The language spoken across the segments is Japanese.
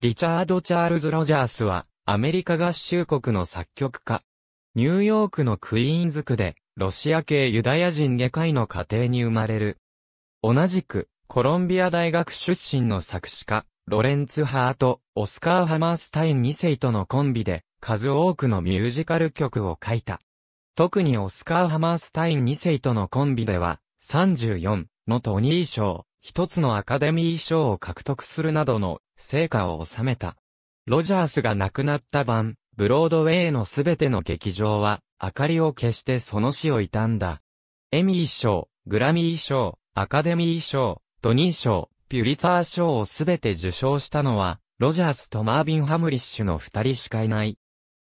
リチャード・チャールズ・ロジャースは、アメリカ合衆国の作曲家。ニューヨークのクイーンズ区で、ロシア系ユダヤ人外科医の家庭に生まれる。同じく、コロンビア大学出身の作詞家、ロレンツ・ハート、オスカー・ハマースタイン2世とのコンビで、数多くのミュージカル曲を書いた。特にオスカー・ハマースタイン2世とのコンビでは、34のトニー賞、一つのアカデミー賞を獲得するなどの成果を収めた。ロジャースが亡くなった晩、ブロードウェイのすべての劇場は、明かりを消してその死を悼んだ。エミー賞、グラミー賞、アカデミー賞、トニー賞、ピュリツァー賞をすべて受賞したのは、ロジャースとマービン・ハムリッシュの二人しかいない。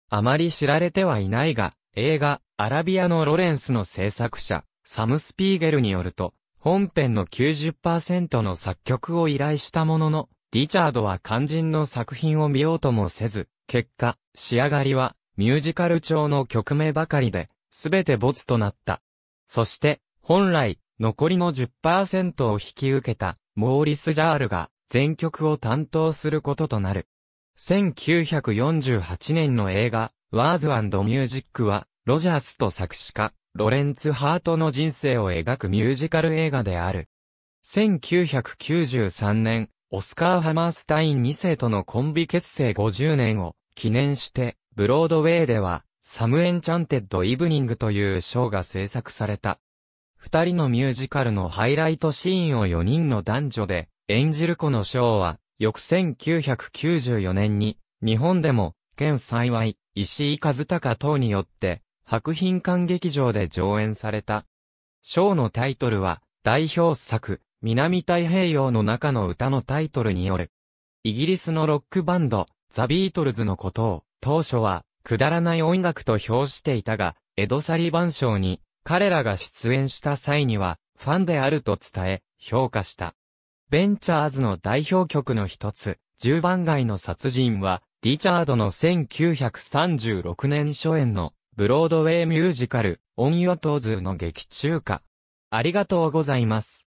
あまり知られてはいないが、映画、アラビアのロレンスの制作者、サム・スピーゲルによると、本編の90%の作曲を依頼したものの、リチャードは肝心の作品を見ようともせず、結果、仕上がりはミュージカル調の曲名ばかりで、すべて没となった。そして、本来、残りの10%を引き受けた、モーリス・ジャールが、全曲を担当することとなる。1948年の映画、ワーズミュージックは、ロジャースと作詞家、ロレンツ・ハートの人生を描くミュージカル映画である。1993年、オスカー・ハマースタイン2世とのコンビ結成50年を記念して、ブロードウェイでは、サム・エンチャンテッド・イブニングというショーが制作された。二人のミュージカルのハイライトシーンを4人の男女で演じるこのショーは、翌1994年に、日本でも、県幸い、石井和孝等によって、白品館劇場で上演された。ショーのタイトルは、代表作、南太平洋の中の歌のタイトルによる。イギリスのロックバンド、ザ・ビートルズのことを、当初は、くだらない音楽と評していたが、エド・サリバン賞に、彼らが出演した際には、ファンであると伝え、評価した。ベンチャーズの代表曲の一つ、10番街の殺人は、リチャードの1936年初演のブロードウェイミュージカル、オン・ヨトーズの劇中歌。ありがとうございます。